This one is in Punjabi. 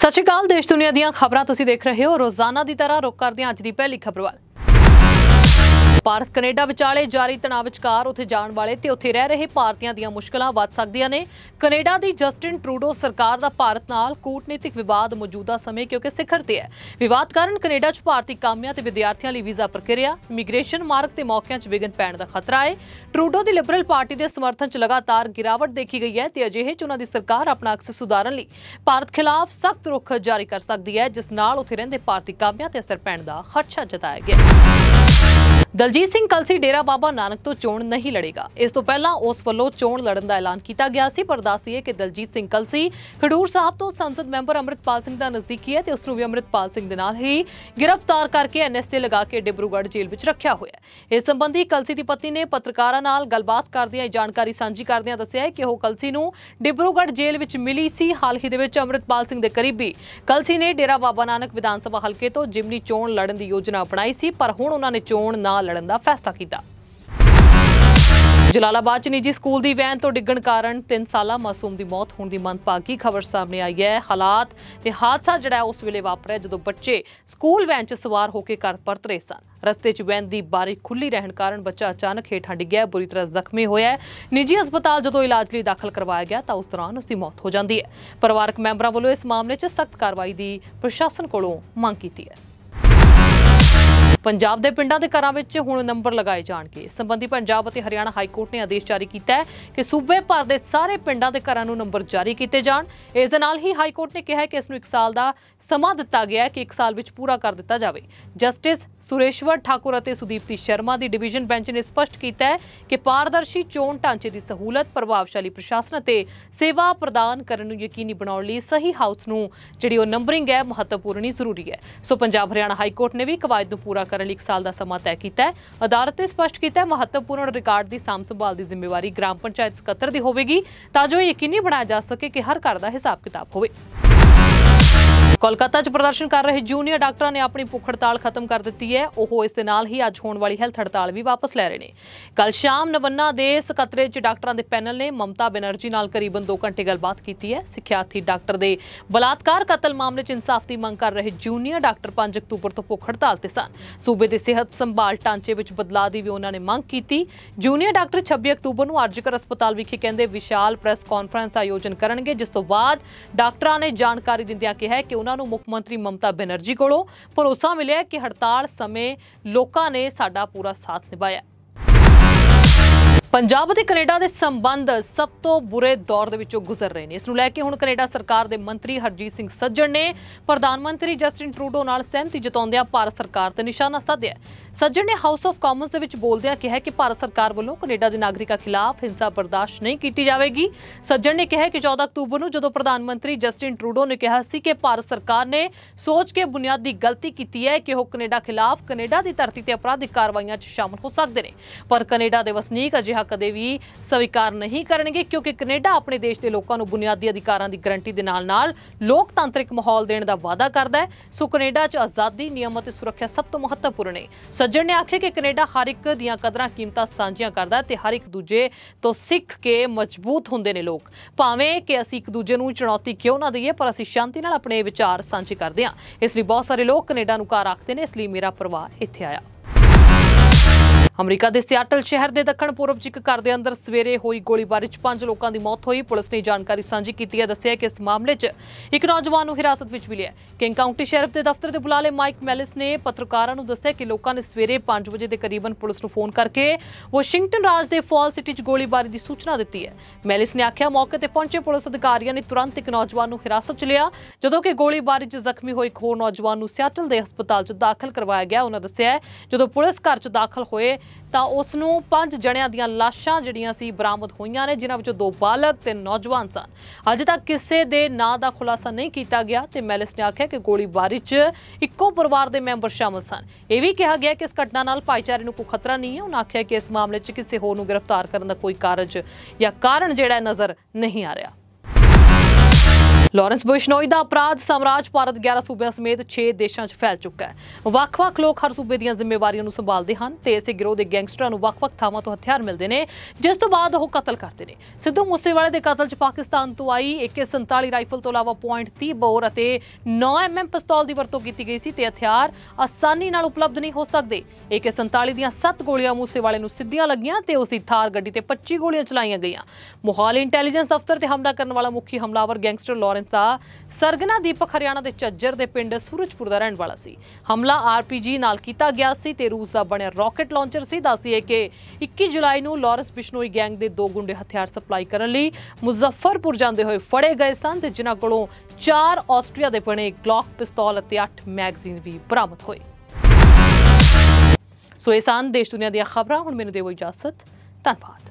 ਸਤਿ ਸ਼੍ਰੀ ਅਕਾਲ ਦੇਸ਼ ਦੁਨੀਆ ਦੀਆਂ ਖਬਰਾਂ ਤੁਸੀਂ ਦੇਖ ਰਹੇ ਹੋ ਰੋਜ਼ਾਨਾ ਦੀ ਤਰ੍ਹਾਂ ਰੁਕ ਕਰਦੇ ਹਾਂ ਅੱਜ ਦੀ ਪਹਿਲੀ ਖਬਰ ਵੱਲ ਭਾਰਤ ਕੈਨੇਡਾ ਵਿਚਾਲੇ ਜਾਰੀ ਤਣਾਅ ਵਿਚਕਾਰ ਉੱਥੇ ਜਾਣ ਵਾਲੇ ਤੇ ਉੱਥੇ ਰਹਿ ਰਹੇ ਭਾਰਤੀਆਂ ਦੀਆਂ ਮੁਸ਼ਕਲਾਂ ਵੱਧ ਸਕਦੀਆਂ ਨੇ ਕੈਨੇਡਾ ਦੀ ਜਸਟਿਨ ਟਰੂਡੋ ਸਰਕਾਰ ਦਾ ਭਾਰਤ ਨਾਲ ਕੂਟਨੀਤਿਕ ਵਿਵਾਦ ਮੌਜੂਦਾ ਸਮੇਂ ਕਿਉਂਕਿ ਸਿਖਰ ਤੇ ਹੈ ਵਿਵਾਦ ਕਾਰਨ ਕੈਨੇਡਾ 'ਚ ਭਾਰਤੀ ਕਾਮਿਆਂ ਤੇ ਵਿਦਿਆਰਥੀਆਂ ਲਈ ਵੀਜ਼ਾ ਪ੍ਰਕਿਰਿਆ ਇਮੀਗ੍ਰੇਸ਼ਨ ਮਾਰਗ ਤੇ ਮੌਕਿਆਂ 'ਚ ਵਿਗਨ ਪੈਣ ਦਾ ਖਤਰਾ ਹੈ ਟਰੂਡੋ ਦੀ ਲਿਬਰਲ ਪਾਰਟੀ ਦੇ ਸਮਰਥਨ 'ਚ ਲਗਾਤਾਰ ਗਿਰਾਵਟ ਦੇਖੀ ਗਈ ਹੈ ਤੇ ਅਜਿਹੇ 'ਚ ਉਹਨਾਂ ਦੀ ਸਰਕਾਰ ਆਪਣਾ ਅਕਸ ਸੁਧਾਰਨ ਲਈ ਭਾਰਤ ਖਿਲਾਫ ਸਖਤ ਰੁਖ ਜਾਰੀ ਕਰ ਸਕਦੀ ਹੈ ਜਿਸ ਨਾਲ ਉੱਥੇ ਰਹਿੰਦੇ ਭਾਰਤੀ ਕਾਮਿਆਂ ਤੇ ਅਸਰ ਪੈਣ ਦਾ ਖਦਸ਼ਾ ਜਤਾਇਆ ਗਿਆ ਦਲਜੀਤ ਸਿੰਘ ਕਲਸੀ ਡੇਰਾ ਬਾਬਾ ਨਾਨਕ ਤੋਂ ਚੋਣ ਨਹੀਂ ਲੜੇਗਾ ਇਸ ਤੋਂ ਪਹਿਲਾਂ ਉਸ ਵੱਲੋਂ ਚੋਣ ਲੜਨ ਦਾ ਐਲਾਨ ਕੀਤਾ ਗਿਆ ਸੀ ਪਰ ਦੱਸ ਦਈਏ ਕਿ ਦਲਜੀਤ ਸਿੰਘ ਕਲਸੀ ਖਡੂਰ ਸਾਹਿਬ ਤੋਂ ਸੰਸਦ ਮੈਂਬਰ ਅਮਰਿਤਪਾਲ ਸਿੰਘ ਦਾ ਨਜ਼ਦੀਕੀ ਹੈ ਤੇ ਉਸ ਨੂੰ ਵੀ ਅਮਰਿਤਪਾਲ ਸਿੰਘ ਦੇ ਨਾਲ ਹੀ ਗ੍ਰਿਫਤਾਰ ਕਰਕੇ ਐਨਐਸਏ ਲਗਾ ਕੇ ਡਿਬਰੂਗੜ੍ਹ ਜੇਲ੍ਹ ਵਿੱਚ ਰੱਖਿਆ ਹੋਇਆ ਹੈ ਇਸ ਸੰਬੰਧੀ ਕਲਸੀ ਦੀ ਪਤਨੀ ਨੇ ਪੱਤਰਕਾਰਾਂ ਨਾਲ ਗੱਲਬਾਤ ਕਰਦਿਆਂ ਇਹ ਜਾਣਕਾਰੀ ਸਾਂਝੀ ਕਰਦਿਆਂ ਦੱਸਿਆ ਹੈ ਕਿ ਉਹ ਕਲਸੀ ਨੂੰ ਡਿਬਰੂਗੜ੍ਹ ਜੇਲ੍ਹ ਵਿੱਚ ਮਿਲੀ ਸੀ ਹਾਲ ਹੀ ਦੇ ਵਿੱਚ ਅਮਰਿਤਪਾਲ ਸਿੰਘ ਦੇ ਕਰੀਬੀ ਕਲਸੀ ਨੇ ਡੇਰਾ ਬਾਬਾ ਨਾਨਕ ਵਿਧਾਨ ਸਭਾ ਹਲਕੇ ਤੋਂ ਜਿਮਨੀ ਚੋਣ ਲੜਨ ਦੀ ਯੋਜਨਾ ਬਣਾਈ ਸੀ ਪਰ ਹੁਣ ਉਹਨਾਂ ਨੇ ਚੋਣ ਨਾ ਲੜ ਕਰਨ ਦਾ ਫੈਸਲਾ ਕੀਤਾ ਜਲਾਲਾਬਾਦ ਚ ਨਿੱਜੀ ਸਕੂਲ ਦੀ ਵੈਨ ਤੋਂ ਡਿੱਗਣ ਕਾਰਨ 3 ਸਾਲਾ ਮਾਸੂਮ ਦੀ ਮੌਤ ਹੋਣ ਦੀ ਮੰਦਭਾਗੀ ਖਬਰ ਸਾਹਮਣੇ ਆਈ ਹੈ ਹਾਲਾਤ ਤੇ ਹਾਦਸਾ ਜਿਹੜਾ ਉਸ ਵੇਲੇ ਵਾਪਰਿਆ ਜਦੋਂ ਬੱਚੇ ਸਕੂਲ ਵੈਨ 'ਚ ਸਵਾਰ ਹੋ ਕੇ ਘਰ ਪਰਤ ਰਹੇ ਸਨ ਰਸਤੇ 'ਚ ਵੈਨ ਦੀ ਬਾਰੀ ਖੁੱਲੀ ਰਹਿਣ ਕਾਰਨ ਬੱਚਾ ਅਚਾਨਕ ਹੇਠਾਂ ਡਿੱਗਿਆ ਬੁਰੀ ਤਰ੍ਹਾਂ ਜ਼ਖਮੀ ਹੋਇਆ ਨਿੱਜੀ ਹਸਪਤਾਲ ਜਦੋਂ ਇਲਾਜ ਲਈ ਦਾਖਲ ਕਰਵਾਇਆ ਗਿਆ ਤਾਂ ਉਸ ਦੌਰਾਨ ਉਸ ਦੀ ਮੌਤ ਹੋ ਜਾਂਦੀ ਹੈ ਪਰਿਵਾਰਕ ਮੈਂਬਰਾਂ ਵੱਲੋਂ ਇਸ ਮਾਮਲੇ 'ਚ ਸਖਤ ਕਾਰਵਾਈ ਦੀ ਪ੍ਰਸ਼ਾਸਨ ਕੋਲੋਂ ਮੰਗ ਕੀਤੀ ਹੈ ਪੰਜਾਬ ਦੇ ਪਿੰਡਾਂ ਦੇ ਘਰਾਂ ਵਿੱਚ ਹੁਣ ਨੰਬਰ ਲਗਾਏ ਜਾਣਗੇ ਇਸ ਸੰਬੰਧੀ ਪੰਜਾਬ ਅਤੇ ਹਰਿਆਣਾ ਹਾਈ ਕੋਰਟ ਨੇ ਆਦੇਸ਼ ਜਾਰੀ ਕੀਤਾ ਹੈ ਕਿ ਸੂਬੇ ਭਰ ਦੇ ਸਾਰੇ ਪਿੰਡਾਂ ਦੇ ਘਰਾਂ ਨੂੰ ਨੰਬਰ ਜਾਰੀ ਕੀਤੇ ਜਾਣ ਇਸ ਦੇ ਨਾਲ ਹੀ ਹਾਈ ਕੋਰਟ ਨੇ ਕਿਹਾ ਹੈ ਕਿ ਇਸ ਨੂੰ 1 ਸਾਲ ਦਾ ਸਮਾਂ ਦਿੱਤਾ ਗਿਆ ਹੈ ਕਿ 1 ਸਾਲ ਵਿੱਚ ਪੂਰਾ ਕਰ ਦਿੱਤਾ ਜਾਵੇ ਜਸਟਿਸ ਸੁਰੇਸ਼ਵਰ ਠਾਕੁਰ ਅਤੇ ਸੁਦੀਪਤੀ ਸ਼ਰਮਾ ਦੀ ਡਿਵੀਜ਼ਨ ਬੈਂਚ ਨੇ ਸਪਸ਼ਟ ਕੀਤਾ ਹੈ ਕਿ ਪਾਰਦਰਸ਼ੀ ਚੋਣ ਢਾਂਚੇ ਦੀ ਸਹੂਲਤ ਪ੍ਰਭਾਵਸ਼ਾਲੀ ਪ੍ਰਸ਼ਾਸਨ ਅਤੇ ਸੇਵਾ ਪ੍ਰਦਾਨ ਕਰਨ ਨੂੰ ਯਕੀਨੀ ਬਣਾਉਣ ਲਈ ਸਹੀ ਹਾਊਸ ਨੂੰ ਜਿਹੜੀ ਉਹ ਨੰਬਰਿੰਗ ਹੈ ਮਹੱਤਵਪੂਰਨ ਜ਼ਰੂਰੀ ਹੈ ਸੋ ਪੰਜਾਬ ਹਰਿਆਣਾ ਹਾਈ ਕੋਰਟ ਨੇ ਵੀ ਕਵਾਇਦ ਨੂੰ ਪੂਰਾ ਕਰਨ ਲਈ 1 ਸਾਲ ਦਾ ਸਮਾਂ ਤੈਅ ਕੀਤਾ ਹੈ ਅਦਾਲਤ ਨੇ ਸਪਸ਼ਟ ਕੀਤਾ ਹੈ ਮਹੱਤਵਪੂਰਨ ਰਿਕਾਰਡ ਦੀ ਸਾਂਭ ਸੰਭਾਲ ਦੀ ਜ਼ਿੰਮੇਵਾਰੀ ਗ੍ਰਾਮ ਪੰਚਾਇਤ ਸਕੱਤਰ ਦੀ ਹੋਵੇਗੀ ਤਾਂ ਜੋ ਯਕੀਨੀ ਬਣਾਇਆ ਜਾ ਸਕੇ ਕਿ ਹਰ ਘਰ ਦਾ ਹਿਸਾਬ ਕਿਤਾਬ ਹੋਵੇ ਕੋਲਕਾਤਾ 'ਚ ਪ੍ਰਦਰਸ਼ਨ ਕਰ ਰਹੇ ਜੂਨੀਅਰ ਡਾਕਟਰਾਂ ਨੇ ਆਪਣੀ ਭੁੱਖ ਹੜਤਾਲ ਖਤਮ ਕਰ ਦਿੱਤੀ ਹੈ ਹੈ ਉਹ ਇਸ ਦੇ ਨਾਲ ਹੀ ਅੱਜ ਹੋਣ ਵਾਲੀ ਹੈਲਥ ਹੜਤਾਲ ਵੀ ਵਾਪਸ ਲੈ ਰਹੇ ਨੇ ਕੱਲ ਸ਼ਾਮ ਨਵੰਨਾ ਦੇ ਸਕੱਤਰੇ ਚ ਡਾਕਟਰਾਂ ਦੇ ਪੈਨਲ ਨੇ ਮਮਤਾ ਬੈਨਰਜੀ ਨਾਲ ਕਰੀਬਨ 2 ਘੰਟੇ ਗੱਲਬਾਤ ਕੀਤੀ ਹੈ ਸਿੱਖਿਆਰਥੀ ਡਾਕਟਰ ਦੇ ਬਲਾਤਕਾਰ ਕਤਲ ਮਾਮਲੇ ਚ ਇਨਸਾਫ ਦੀ ਮੰਗ ਕਰ ਰਹੇ ਜੂਨੀਅਰ ਡਾਕਟਰ 5 ਅਕਤੂਬਰ ਤੋਂ ਭੁੱਖ ਹੜਤਾਲ ਤੇ ਸਨ ਸੂਬੇ ਦੇ ਸਿਹਤ ਸੰਭਾਲ ਟਾਂਚੇ ਵਿੱਚ ਬਦਲਾਅ ਦੀ ਵੀ ਉਹਨਾਂ ਨੇ ਮੰਗ ਕੀਤੀ ਜੂਨੀਅਰ ਡਾਕਟਰ 26 ਅਕਤੂਬਰ ਨੂੰ ਅਰਜਕਰ ਹਸਪਤਾਲ ਵਿਖੇ ਕਹਿੰਦੇ ਵਿਸ਼ਾਲ ਪ੍ਰੈਸ ਕਾਨਫਰੰਸ ਆਯੋਜਨ ਕਰਨਗੇ ਜਿਸ ਤੋਂ ਬਾਅਦ ਡਾਕਟਰਾਂ ਨੇ ਜਾਣਕਾਰੀ ਦਿੰਦਿਆਂ ਕਿਹਾ ਕਿ ਉਹਨਾਂ ਨੂੰ ਮੁੱਖ ਮੰਤਰੀ ਮਮਤਾ ਬੈਨਰਜੀ ਕੋਲੋਂ ਭਰੋਸਾ ਮਿਲਿਆ ਕਿ ਹੜਤਾਲ ਸਮੇਂ ਲੋਕਾਂ ਨੇ ਸਾਡਾ ਪੂਰਾ ਸਾਥ ਨਿਭਾਇਆ ਪੰਜਾਬ ਅਤੇ ਕੈਨੇਡਾ ਦੇ ਸੰਬੰਧ ਸਭ ਤੋਂ ਬੁਰੇ ਦੌਰ ਦੇ ਵਿੱਚੋਂ ਗੁਜ਼ਰ ਰਹੇ ਨੇ ਇਸ ਨੂੰ ਲੈ ਕੇ ਹੁਣ ਕੈਨੇਡਾ ਸਰਕਾਰ ਦੇ ਮੰਤਰੀ ਹਰਜੀਤ ਸਿੰਘ ਸੱਜਣ ਨੇ ਪ੍ਰਧਾਨ ਮੰਤਰੀ ਜਸਟਿਨ ਟਰੂਡੋ ਨਾਲ ਸਹਿਮਤੀ ਜਤਾਉਂਦਿਆਂ ਭਾਰਤ ਸਰਕਾਰ ਤੇ ਨਿਸ਼ਾਨਾ ਸਾਧਿਆ ਸੱਜਣ ਨੇ ਹਾਊਸ ਆਫ ਕਾਮਨਸ ਦੇ ਵਿੱਚ ਬੋਲਦਿਆਂ ਕਿਹਾ ਕਿ ਭਾਰਤ ਸਰਕਾਰ ਵੱਲੋਂ ਕੈਨੇਡਾ ਦੇ ਨਾਗਰਿਕਾਂ ਖਿਲਾਫ ਹਿੰਸਾ ਬਰਦਾਸ਼ਤ ਨਹੀਂ ਕੀਤੀ ਜਾਵੇਗੀ ਸੱਜਣ ਨੇ ਕਿਹਾ ਕਿ 14 ਅਕਤੂਬਰ ਨੂੰ ਜਦੋਂ ਪ੍ਰਧਾਨ ਮੰਤਰੀ ਜਸਟਿਨ ਟਰੂਡੋ ਨੇ ਕਿਹਾ ਸੀ ਕਿ ਭਾਰਤ ਸਰਕਾਰ ਨੇ ਸੋਚ ਕੇ ਬੁਨਿਆਦੀ ਗਲਤੀ ਕੀਤੀ ਹੈ ਕਿ ਉਹ ਕੈਨੇਡਾ ਖਿਲਾਫ ਕੈਨੇਡਾ ਦੀ ਧਰਤੀ ਤੇ ਅਪਰਾਧਿਕ ਕਾਰਵਾਈਆਂ 'ਚ ਸ਼ਾਮਲ ਹੋ ਸਕਦੇ ਨੇ ਪਰ ਕੈਨੇਡਾ ਦੇ ਵਸਨੀਕ ਅਜੇ ਅਜਿਹਾ ਕਦੇ ਵੀ ਸਵੀਕਾਰ ਨਹੀਂ ਕਰਨਗੇ ਕਿਉਂਕਿ ਕੈਨੇਡਾ ਆਪਣੇ ਦੇਸ਼ ਦੇ ਲੋਕਾਂ ਨੂੰ ਬੁਨਿਆਦੀ ਅਧਿਕਾਰਾਂ ਦੀ ਗਰੰਟੀ ਦੇ ਨਾਲ-ਨਾਲ ਲੋਕਤੰਤਰਿਕ ਮਾਹੌਲ ਦੇਣ ਦਾ ਵਾਅਦਾ ਕਰਦਾ ਹੈ ਸੋ ਕੈਨੇਡਾ 'ਚ ਆਜ਼ਾਦੀ ਨਿਯਮ ਅਤੇ ਸੁਰੱਖਿਆ ਸਭ ਤੋਂ ਮਹੱਤਵਪੂਰਨ ਹੈ ਸੱਜਣ ਨੇ ਆਖਿਆ ਕਿ ਕੈਨੇਡਾ ਹਰ ਇੱਕ ਦੀਆਂ ਕਦਰਾਂ ਕੀਮਤਾਂ ਸਾਂਝੀਆਂ ਕਰਦਾ ਤੇ ਹਰ ਇੱਕ ਦੂਜੇ ਤੋਂ ਸਿੱਖ ਕੇ ਮਜ਼ਬੂਤ ਹੁੰਦੇ ਨੇ ਲੋਕ ਭਾਵੇਂ ਕਿ ਅਸੀਂ ਇੱਕ ਦੂਜੇ ਨੂੰ ਚੁਣੌਤੀ ਕਿਉਂ ਨਾ ਦਈਏ ਪਰ ਅਸੀਂ ਸ਼ਾਂਤੀ ਨਾਲ ਆਪਣੇ ਵਿਚਾਰ ਸਾਂਝੇ ਕਰਦੇ ਹਾਂ ਇਸ ਲਈ ਬਹੁਤ ਸਾਰੇ ਲੋਕ ਕੈਨੇਡਾ ਨੂੰ ਘਰ ਆਖਦੇ ਨੇ ਇਸ ਲਈ ਮੇਰਾ ਪਰਿਵਾਰ ਇੱਥੇ ਆਇਆ ਅਮਰੀਕਾ ਦੇ ਸਿਆਟਲ ਸ਼ਹਿਰ ਦੇ ਦੱਖਣ ਪੂਰਬ 'ਚ ਇੱਕ ਘਰ ਦੇ ਅੰਦਰ ਸਵੇਰੇ ਹੋਈ ਗੋਲੀਬਾਰੀ 'ਚ ਪੰਜ ਲੋਕਾਂ ਦੀ ਮੌਤ ਹੋਈ ਪੁਲਿਸ ਨੇ ਜਾਣਕਾਰੀ ਸਾਂਝੀ ਕੀਤੀ ਹੈ ਦੱਸਿਆ ਕਿ ਇਸ ਮਾਮਲੇ 'ਚ ਇੱਕ ਨੌਜਵਾਨ ਨੂੰ ਹਿਰਾਸਤ ਵਿੱਚ ਲਿਆ ਕਿੰਗ ਕਾਉਂਟੀ ਸ਼ੈਰਫ ਦੇ ਦਫ਼ਤਰ ਦੇ ਬੁਲਾਲੇ ਮਾਈਕ ਮੈਲਿਸ ਨੇ ਪੱਤਰਕਾਰਾਂ ਨੂੰ ਦੱਸਿਆ ਕਿ ਲੋਕਾਂ ਨੇ ਸਵੇਰੇ 5 ਵਜੇ ਦੇ ਕਰੀਬਨ ਪੁਲਿਸ ਨੂੰ ਫੋਨ ਕਰਕੇ ਵਾਸ਼ਿੰਗਟਨ ਰਾਜ ਦੇ ਫਾਲ ਸਿਟੀ 'ਚ ਗੋਲੀਬਾਰੀ ਦੀ ਸੂਚਨਾ ਦਿੱਤੀ ਹੈ ਮੈਲਿਸ ਨੇ ਆਖਿਆ ਮੌਕੇ ਤੇ ਪਹੁੰਚੇ ਪੁਲਿਸ ਅਧਿਕਾਰੀਆਂ ਨੇ ਤੁਰੰਤ ਇੱਕ ਨੌਜਵਾਨ ਨੂੰ ਹਿਰਾਸਤ 'ਚ ਲਿਆ ਜਦੋਂ ਕਿ ਗੋਲੀਬਾਰੀ 'ਚ ਜ਼ਖਮੀ ਹੋਏ ਇੱਕ ਹੋਰ ਨੌਜਵਾਨ ਨੂੰ ਸਿਆਟਲ ਦੇ ਹਸਪਤਾਲ 'ਚ ਦਾਖਲ ਕਰਵਾਇਆ ਗਿਆ ਉਹਨਾਂ ਦੱਸਿਆ ਜਦੋਂ ਪੁਲਿਸ ਘਰ 'ਚ ਦਾਖਲ ਹੋਏ ਤਾਂ ਉਸ ਨੂੰ ਪੰਜ ਜਣਿਆਂ ਦੀਆਂ ਲਾਸ਼ਾਂ ਜਿਹੜੀਆਂ ਸੀ ਬਰਾਮਦ ਹੋਈਆਂ ਨੇ ਜਿਨ੍ਹਾਂ ਵਿੱਚੋਂ ਦੋ ਬਾਲਗ ਤੇ ਨੌਜਵਾਨ ਸਨ ਅਜੇ ਤੱਕ ਕਿਸੇ ਦੇ ਨਾਂ ਦਾ ਖੁਲਾਸਾ ਨਹੀਂ ਕੀਤਾ ਗਿਆ ਤੇ ਮੈਲਿਸ ਨੇ ਆਖਿਆ ਕਿ ਗੋਲੀਬਾਰੀ 'ਚ ਇੱਕੋ ਪਰਿਵਾਰ ਦੇ ਮੈਂਬਰ ਸ਼ਾਮਲ ਸਨ ਇਹ ਵੀ ਕਿਹਾ ਗਿਆ ਕਿ ਇਸ ਘਟਨਾ ਨਾਲ ਭਾਈਚਾਰੇ ਨੂੰ ਕੋਈ ਖਤਰਾ ਨਹੀਂ ਹੈ ਉਹਨਾਂ ਆਖਿਆ ਕਿ ਇਸ ਮਾਮਲੇ 'ਚ ਕਿਸੇ ਹੋਰ ਨੂੰ ਗ੍ਰਿਫਤਾਰ ਕਰਨ ਦਾ ਕੋਈ ਕਾਰਜ ਜਾਂ ਕਾਰਨ ਜਿਹੜਾ ਨਜ਼ਰ ਨਹੀਂ ਆ ਰਿਹਾ ਲਾਰੈਂਸ ਬੁਸ਼ਨੋਈ ਦਾ ਅਪਰਾਧ ਸਾਮਰਾਜ ਭਾਰਤ 11 ਸੂਬਿਆਂ ਸਮੇਤ 6 ਦੇਸ਼ਾਂ 'ਚ ਫੈਲ ਚੁੱਕਾ ਹੈ ਵੱਖ-ਵੱਖ ਲੋਕ ਹਰ ਸੂਬੇ ਦੀਆਂ ਜ਼ਿੰਮੇਵਾਰੀਆਂ ਨੂੰ ਸੰਭਾਲਦੇ ਹਨ ਤੇ ਇਸੇ ਗਿਰੋਹ ਦੇ ਗੈਂਗਸਟਰਾਂ ਨੂੰ ਵੱਖ-ਵੱਖ ਥਾਵਾਂ ਤੋਂ ਹਥਿਆਰ ਮਿਲਦੇ ਨੇ ਜਿਸ ਤੋਂ ਬਾਅਦ ਉਹ ਕਤਲ ਕਰਦੇ ਨੇ ਸਿੱਧੂ ਮੂਸੇਵਾਲੇ ਦੇ ਕਤਲ 'ਚ ਪਾਕਿਸਤਾਨ ਤੋਂ ਆਈ AK47 ਰਾਈਫਲ ਤੋਂ ਇਲਾਵਾ .30 ਬੋਰ ਅਤੇ 9 mm ਪਿਸਤੌਲ ਦੀ ਵਰਤੋਂ ਕੀਤੀ ਗਈ ਸੀ ਤੇ ਹਥਿਆਰ ਆਸਾਨੀ ਨਾਲ ਉਪਲਬਧ ਨਹੀਂ ਹੋ ਸਕਦੇ AK47 ਦੀਆਂ 7 ਗੋਲੀਆਂ ਮੂਸੇਵਾਲੇ ਨੂੰ ਸਿੱਧੀਆਂ ਲੱਗੀਆਂ ਤੇ ਉਸ ਦੀ ਥਾਰ ਗੱਡੀ ਤੇ 25 ਗੋਲੀਆਂ ਚਲਾਈਆਂ ਗਈਆਂ ਮੋਹਾਲ ਇੰਟੈਲੀਜੈਂਸ ਦਫ਼ਤਰ ਤੇ ਹਮਲਾ ਕਰਨ ਵਾਲਾ ਮੁਖੀ ਹਮਲਾਵਰ ਗੈਂਗਸਟਰ ਕਾਨਫਰੰਸ ਦਾ ਸਰਗਨਾ ਦੀਪਕ ਹਰਿਆਣਾ ਦੇ ਚੱਜਰ ਦੇ ਪਿੰਡ ਸੂਰਜਪੁਰ ਦਾ ਰਹਿਣ ਵਾਲਾ ਸੀ ਹਮਲਾ ਆਰਪੀਜੀ ਨਾਲ ਕੀਤਾ ਗਿਆ ਸੀ ਤੇ ਰੂਸ ਦਾ ਬਣਿਆ ਰਾਕਟ ਲਾਂਚਰ ਸੀ ਦੱਸਦੀ ਹੈ ਕਿ 21 ਜੁਲਾਈ ਨੂੰ ਲਾਰੈਂਸ ਬਿਸ਼ਨੋਈ ਗੈਂਗ ਦੇ ਦੋ ਗੁੰਡੇ ਹਥਿਆਰ ਸਪਲਾਈ ਕਰਨ ਲਈ ਮੁਜ਼ੱਫਰਪੁਰ ਜਾਂਦੇ ਹੋਏ ਫੜੇ ਗਏ ਸਨ ਤੇ ਜਿਨ੍ਹਾਂ ਕੋਲੋਂ 4 ਆਸਟਰੀਆ ਦੇ ਬਣੇ ਗਲੌਕ ਪਿਸਤੌਲ ਅਤੇ 8 ਮੈਗਜ਼ੀਨ ਵੀ ਬਰਾਮਦ ਹੋਏ ਸੋ ਇਹ ਸਨ ਦੇਸ਼ ਦੁਨੀਆ ਦੀਆਂ ਖਬਰਾਂ ਹੁਣ ਮੈਨੂੰ ਦੇਵੋ ਇਜਾਜ਼ਤ ਧੰਨਵਾਦ